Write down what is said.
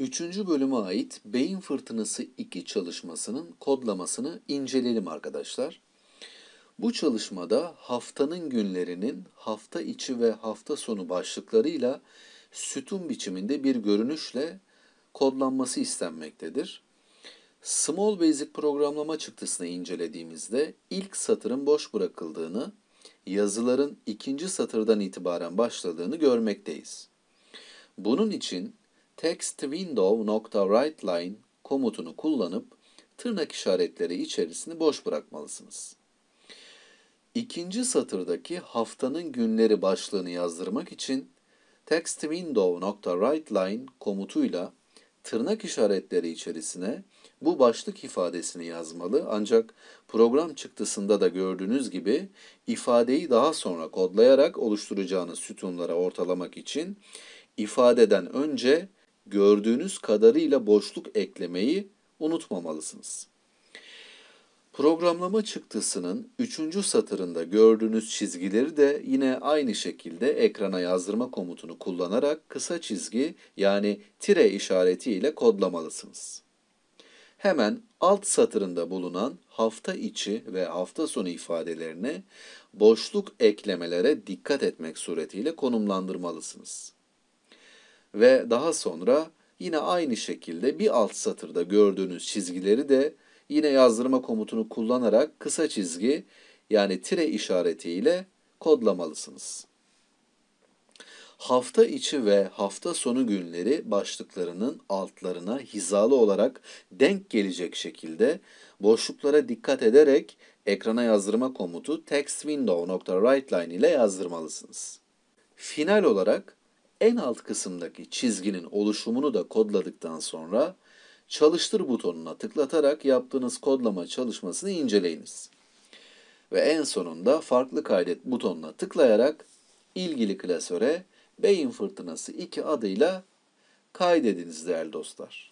Üçüncü bölüme ait Beyin Fırtınası 2 çalışmasının kodlamasını inceleyelim arkadaşlar. Bu çalışmada haftanın günlerinin hafta içi ve hafta sonu başlıklarıyla sütun biçiminde bir görünüşle kodlanması istenmektedir. Small Basic programlama çıktısını incelediğimizde ilk satırın boş bırakıldığını, yazıların ikinci satırdan itibaren başladığını görmekteyiz. Bunun için text window.writeline komutunu kullanıp tırnak işaretleri içerisini boş bırakmalısınız. İkinci satırdaki haftanın günleri başlığını yazdırmak için text window.writeline komutuyla tırnak işaretleri içerisine bu başlık ifadesini yazmalı ancak program çıktısında da gördüğünüz gibi ifadeyi daha sonra kodlayarak oluşturacağınız sütunlara ortalamak için ifadeden önce gördüğünüz kadarıyla boşluk eklemeyi unutmamalısınız. Programlama çıktısının 3. satırında gördüğünüz çizgileri de yine aynı şekilde ekrana yazdırma komutunu kullanarak kısa çizgi yani tire işareti ile kodlamalısınız. Hemen alt satırında bulunan hafta içi ve hafta sonu ifadelerini boşluk eklemelere dikkat etmek suretiyle konumlandırmalısınız. Ve daha sonra yine aynı şekilde bir alt satırda gördüğünüz çizgileri de yine yazdırma komutunu kullanarak kısa çizgi yani tire işaretiyle kodlamalısınız. Hafta içi ve hafta sonu günleri başlıklarının altlarına hizalı olarak denk gelecek şekilde boşluklara dikkat ederek ekrana yazdırma komutu textwindow.writeline ile yazdırmalısınız. Final olarak en alt kısımdaki çizginin oluşumunu da kodladıktan sonra çalıştır butonuna tıklatarak yaptığınız kodlama çalışmasını inceleyiniz. Ve en sonunda farklı kaydet butonuna tıklayarak ilgili klasöre Beyin Fırtınası 2 adıyla kaydediniz değerli dostlar.